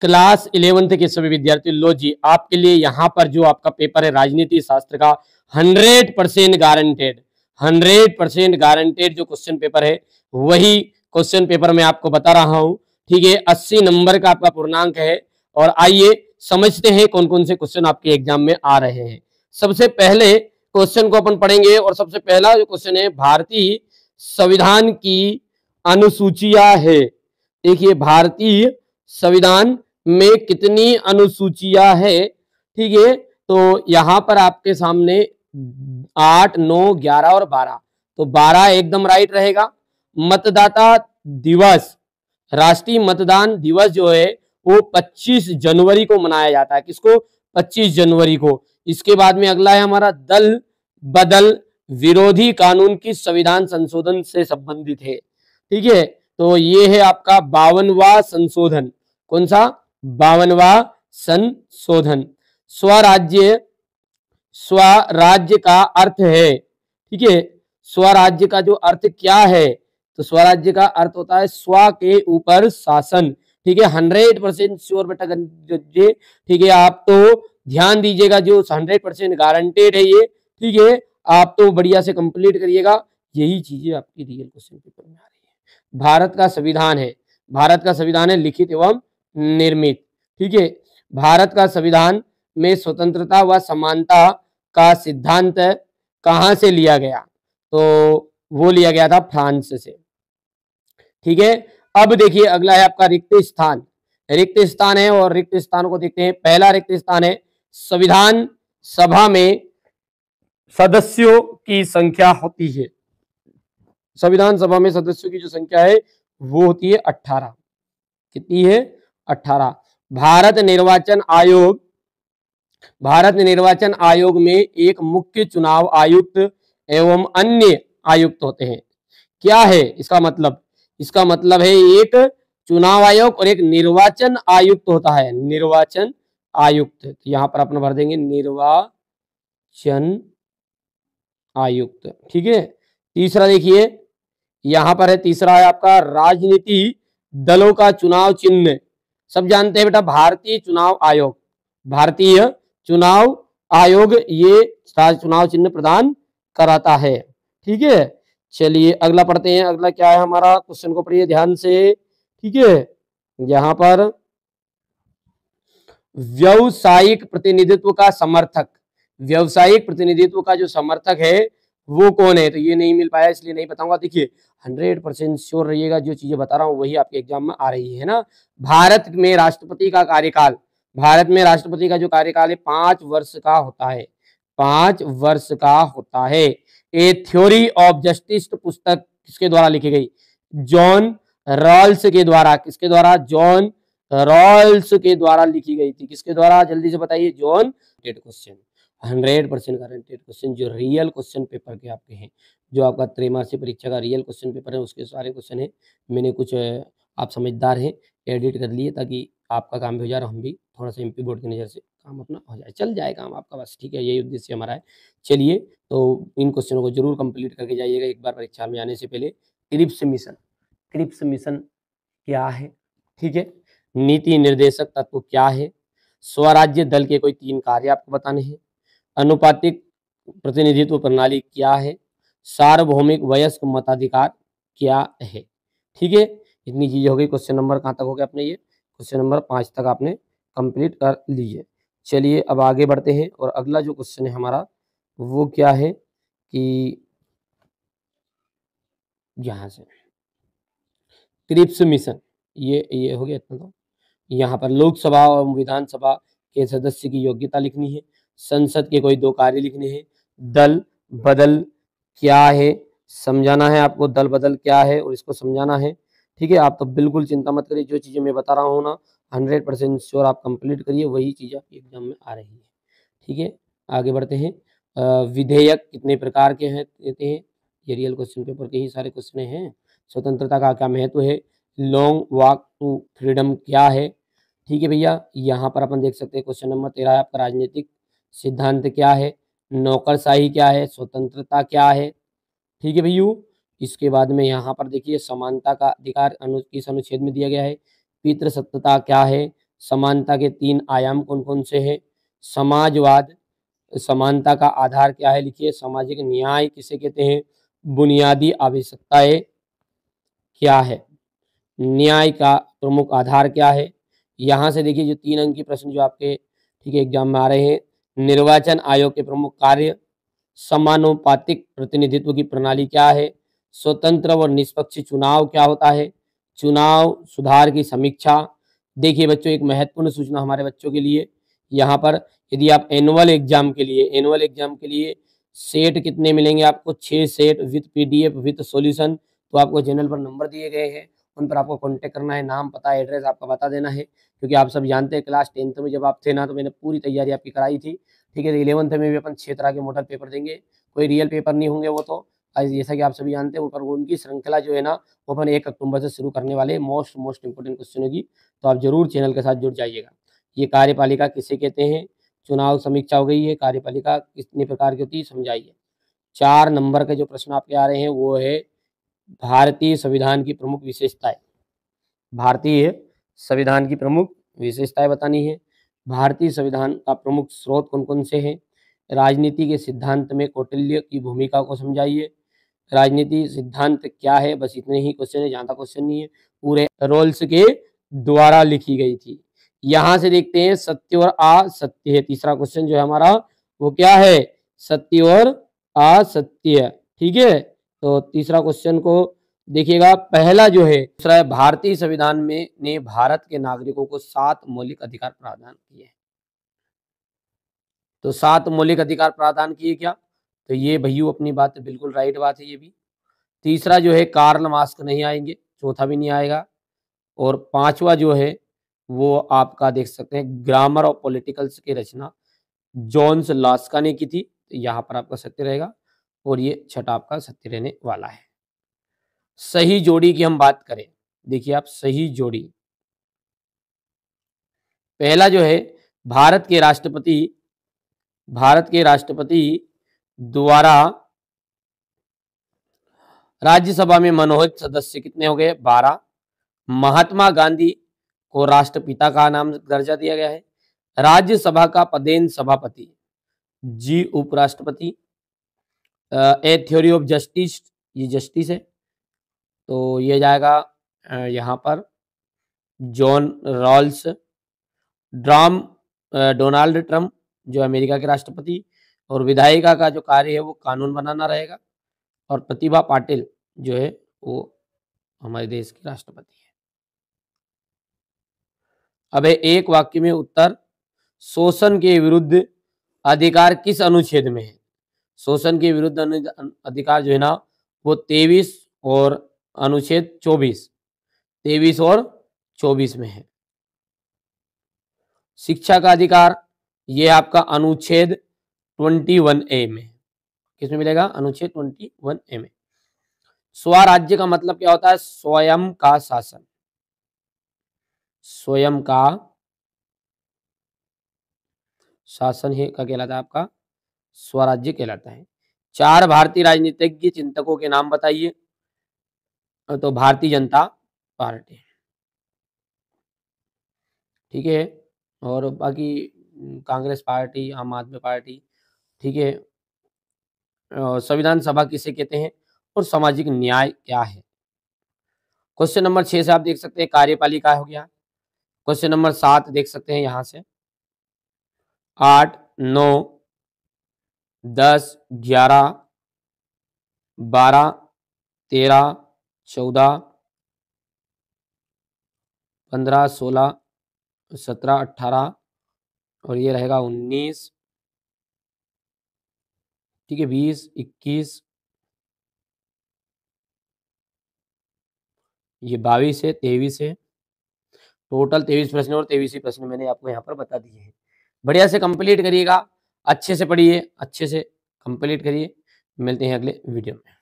class eleventh के सभी विद्यार्थी लो जी आपके लिए यहाँ पर जो आपका पेपर है राजनीति शास्त्र का hundred percent guaranteed hundred percent guaranteed जो क्वेश्चन पेपर है वही क्वेश्चन पेपर मैं आपको बता रहा हूँ ठीक है अस्सी नंबर का आपका पूर्णांक है और आइए समझते हैं कौन कौन से क्वेश्चन आपके एग्जाम में आ रहे हैं सबसे पहले क्वेश्चन को अपन पढ़ेंगे और सबसे पहला जो क्वेश्चन है भारतीय संविधान की अनुसूचिया है देखिए भारतीय संविधान में कितनी अनुसूचिया है ठीक है तो यहाँ पर आपके सामने आठ नौ ग्यारह और बारह तो बारह एकदम राइट रहेगा मतदाता दिवस राष्ट्रीय मतदान दिवस जो है वो 25 जनवरी को मनाया जाता है किसको 25 जनवरी को इसके बाद में अगला है हमारा दल बदल विरोधी कानून की संविधान संशोधन से संबंधित है ठीक है तो ये है आपका बावनवा संशोधन कौन सा बावनवा संशोधन स्वराज्य स्वराज्य का अर्थ है ठीक है स्वराज्य का जो अर्थ क्या है तो स्वराज्य का अर्थ होता है स्व के ऊपर शासन ठीक है हंड्रेड परसेंट श्योर बेटा ठीक है आप तो ध्यान दीजिएगा जो हंड्रेड परसेंट गारंटेड है ये ठीक है आप तो बढ़िया से कंप्लीट करिएगा यही चीजें आपकी रियल क्वेश्चन पेपर में आ रही है भारत का संविधान है भारत का संविधान है लिखित एवं निर्मित ठीक है भारत का संविधान में स्वतंत्रता व समानता का सिद्धांत कहाँ से लिया गया तो वो लिया गया था फ्रांस से ठीक है अब देखिए अगला है आपका रिक्त स्थान रिक्त स्थान है और रिक्त स्थान को देखते हैं पहला रिक्त स्थान है संविधान सभा में सदस्यों की संख्या होती है संविधान सभा में सदस्यों की जो संख्या है वो होती है अट्ठारह कितनी है अठारह भारत निर्वाचन आयोग भारत निर्वाचन आयोग में एक मुख्य चुनाव आयुक्त एवं अन्य आयुक्त होते हैं क्या है इसका मतलब इसका मतलब है एक चुनाव आयोग और एक निर्वाचन आयुक्त होता है निर्वाचन आयुक्त तो यहां पर अपना भर देंगे निर्वाचन आयुक्त ठीक है तीसरा देखिए यहां पर है तीसरा है आपका राजनीति दलों का चुनाव चिन्ह सब जानते हैं बेटा भारतीय चुनाव आयोग भारतीय चुनाव आयोग ये चुनाव चिन्ह प्रदान कराता है ठीक है चलिए अगला पढ़ते हैं अगला क्या है हमारा क्वेश्चन को पढ़िए ध्यान से ठीक है यहाँ पर व्यवसायिक प्रतिनिधित्व का समर्थक व्यवसायिक प्रतिनिधित्व का जो समर्थक है वो कौन है तो ये नहीं मिल पाया इसलिए नहीं बताऊंगा देखिए हंड्रेड परसेंट श्योर रहिएगा जो चीज़ें बता रहा हूँ वही आपके एग्जाम में आ रही है ना भारत में राष्ट्रपति का कार्यकाल भारत में राष्ट्रपति का जो कार्यकाल है पांच वर्ष का होता है पांच वर्ष का होता है ए थ्योरी ऑफ जस्टिस तो पुस्तक किसके द्वारा लिखी गई जॉन रॉल्स के द्वारा किसके द्वारा जॉन रॉल्स के द्वारा लिखी गई थी किसके द्वारा जल्दी से बताइए जॉन डेट question hundred percent guaranteed question जो रियल क्वेश्चन पेपर के आपके हैं जो आपका त्रैमासिक परीक्षा का रियल क्वेश्चन पेपर है उसके सारे क्वेश्चन है मैंने कुछ आप समझदार हैं एडिट कर लिए ताकि आपका काम भी हो जाए और हम भी थोड़ा सा एमपी बोर्ड की नज़र से काम अपना हो जाए चल जाए काम आपका बस ठीक है यही उद्देश्य हमारा है चलिए तो इन क्वेश्चनों को जरूर कंप्लीट करके जाइएगा एक बार परीक्षा में आने से पहले क्रिप्स मिशन क्रिप्स मिशन क्या है ठीक है नीति निर्देशक तत्व क्या है स्वराज्य दल के कोई तीन कार्य आपको बताने हैं अनुपातिक प्रतिनिधित्व प्रणाली क्या है सार्वभौमिक वयस्क मताधिकार क्या है ठीक है इतनी चीजें हो गई क्वेश्चन नंबर कहाँ तक हो गया अपने ये क्वेश्चन नंबर पाँच तक आपने कंप्लीट कर लीजिए चलिए अब आगे बढ़ते हैं और अगला जो क्वेश्चन है हमारा वो क्या है कि यहाँ से क्रिप्स मिशन ये ये हो गया इतना तो यहाँ पर लोकसभा और विधानसभा के सदस्य की योग्यता लिखनी है संसद के कोई दो कार्य लिखने हैं दल बदल क्या है समझाना है आपको दल बदल क्या है और इसको समझाना है ठीक है आप तो बिल्कुल चिंता मत करिए जो चीज़ें मैं बता रहा हूँ ना हंड्रेड परसेंट श्योर आप कंप्लीट करिए वही चीज़ आपके एग्जाम में आ रही है ठीक है आगे बढ़ते हैं विधेयक कितने प्रकार के हैं देते हैं ये रियल क्वेश्चन पेपर के ही सारे क्वेश्चन हैं स्वतंत्रता का क्या महत्व है लॉन्ग वॉक टू फ्रीडम क्या है ठीक है भैया यहाँ पर अपन देख सकते हैं क्वेश्चन नंबर तेरह है आपका राजनीतिक सिद्धांत क्या है नौकरशाही क्या है स्वतंत्रता क्या है ठीक है भैयू इसके बाद में यहाँ पर देखिए समानता का अधिकार अनु इस अनुच्छेद में दिया गया है पितृसत्ता क्या है समानता के तीन आयाम कौन कौन से हैं समाजवाद समानता का आधार क्या है लिखिए सामाजिक न्याय किसे कहते हैं बुनियादी आवश्यकताएं क्या है न्याय का प्रमुख आधार क्या है यहाँ से देखिए जो तीन अंक के प्रश्न जो आपके ठीक है एग्जाम में आ रहे हैं निर्वाचन आयोग के प्रमुख कार्य समानुपातिक प्रतिनिधित्व की प्रणाली क्या है स्वतंत्र और निष्पक्ष चुनाव क्या होता है चुनाव सुधार की समीक्षा देखिए बच्चों एक महत्वपूर्ण सूचना हमारे बच्चों के लिए यहाँ पर यदि आप एनुअल एग्जाम के लिए एनुअल एग्जाम के लिए सेट कितने मिलेंगे आपको छह set with PDF with solution तो आपको जनरल पर नंबर दिए गए हैं उन पर आपको कॉन्टेक्ट करना है नाम पता एड्रेस आपका बता देना है क्योंकि आप सब जानते हैं क्लास टेंथ में जब आप थे ना तो मैंने पूरी तैयारी आपकी कराई थी ठीक है तो इलेवंथ में भी अपन छः तरह के मॉडल पेपर देंगे कोई रियल पेपर नहीं होंगे वो तो जैसा कि आप सभी जानते हैं पर उनकी श्रृंखला जो है ना वो अपन एक अक्टूबर से शुरू करने वाले मोस्ट मोस्ट इंपोर्टेंट क्वेश्चन होगी तो आप जरूर चैनल के साथ जुड़ जाइएगा ये कार्यपालिका किसे कहते हैं चुनाव समीक्षा हो गई है कार्यपालिका कितने प्रकार की होती है समझाइए चार नंबर के जो प्रश्न आपके आ रहे हैं वो है भारतीय संविधान की प्रमुख विशेषताएं भारतीय संविधान की प्रमुख विशेषताएं बतानी है भारतीय संविधान का प्रमुख स्रोत कौन कौन से हैं राजनीति के सिद्धांत में कौटिल्य की भूमिका को समझाइए राजनीति सिद्धांत क्या है बस इतने ही क्वेश्चन है ज्यादा क्वेश्चन नहीं है पूरे रोल्स के द्वारा लिखी गई थी यहां से देखते हैं सत्य और असत्य है तीसरा क्वेश्चन जो है हमारा वो क्या है सत्य और असत्य ठीक है तो तीसरा क्वेश्चन को देखिएगा पहला जो है दूसरा है भारतीय संविधान में ने भारत के नागरिकों को सात मौलिक अधिकार प्रावधान किए हैं तो सात मौलिक अधिकार प्रावधान किए क्या तो ये भैयू अपनी बात बिल्कुल राइट बात है ये भी तीसरा जो है कार्ल मास्क नहीं आएंगे चौथा भी नहीं आएगा और पांचवा जो है वो आपका देख सकते हैं ग्रामर और पॉलिटिकल्स की रचना जॉन्स लास्का ने की थी तो यहाँ पर आपका सत्य रहेगा और ये छठा आपका सत्य रहने वाला है सही जोड़ी की हम बात करें देखिए आप सही जोड़ी पहला जो है भारत के राष्ट्रपति भारत के राष्ट्रपति द्वारा राज्यसभा में मनोहित सदस्य कितने हो गए बारह महात्मा गांधी को राष्ट्रपिता का नाम दर्जा दिया गया है राज्यसभा का पदेन सभापति जी उपराष्ट्रपति ए थ्योरी ऑफ जस्टिस ये जस्टिस है तो ये जाएगा यहाँ पर जॉन रॉल्स ड्राम डोनाल्ड ट्रम्प जो अमेरिका के राष्ट्रपति और विधायिका का जो कार्य है वो कानून बनाना रहेगा और प्रतिभा पाटिल जो है वो हमारे देश की राष्ट्रपति है अब एक वाक्य में उत्तर शोषण के विरुद्ध अधिकार किस अनुच्छेद में है शोषण के विरुद्ध अधिकार जो है ना वो तेईस और अनुच्छेद चौबीस तेईस और चौबीस में है शिक्षा का अधिकार ये आपका अनुच्छेद ट्वेंटी वन ए में किसमें मिलेगा अनुच्छेद ट्वेंटी वन ए में स्वराज्य का मतलब क्या होता है स्वयं का शासन स्वयं का शासन है क्या कहलाता है आपका स्वराज्य कहलाता है चार भारतीय राजनीतिज्ञ चिंतकों के नाम बताइए तो भारतीय जनता पार्टी ठीक है और बाकी कांग्रेस पार्टी आम आदमी पार्टी ठीक है संविधान सभा किसे कहते हैं और सामाजिक न्याय क्या है क्वेश्चन नंबर छह से आप देख सकते हैं कार्यपालिका हो गया क्वेश्चन नंबर सात देख सकते हैं यहां से आठ नौ दस ग्यारह बारह तेरह चौदह पंद्रह सोलह सत्रह अट्ठारह और ये रहेगा उन्नीस ठीक है बीस इक्कीस ये बाईस है तेईस है टोटल तेईस प्रश्न और तेईस ही प्रश्न मैंने आपको यहाँ पर बता दिए हैं बढ़िया से कंप्लीट करिएगा अच्छे से पढ़िए अच्छे से कंप्लीट करिए मिलते हैं अगले वीडियो में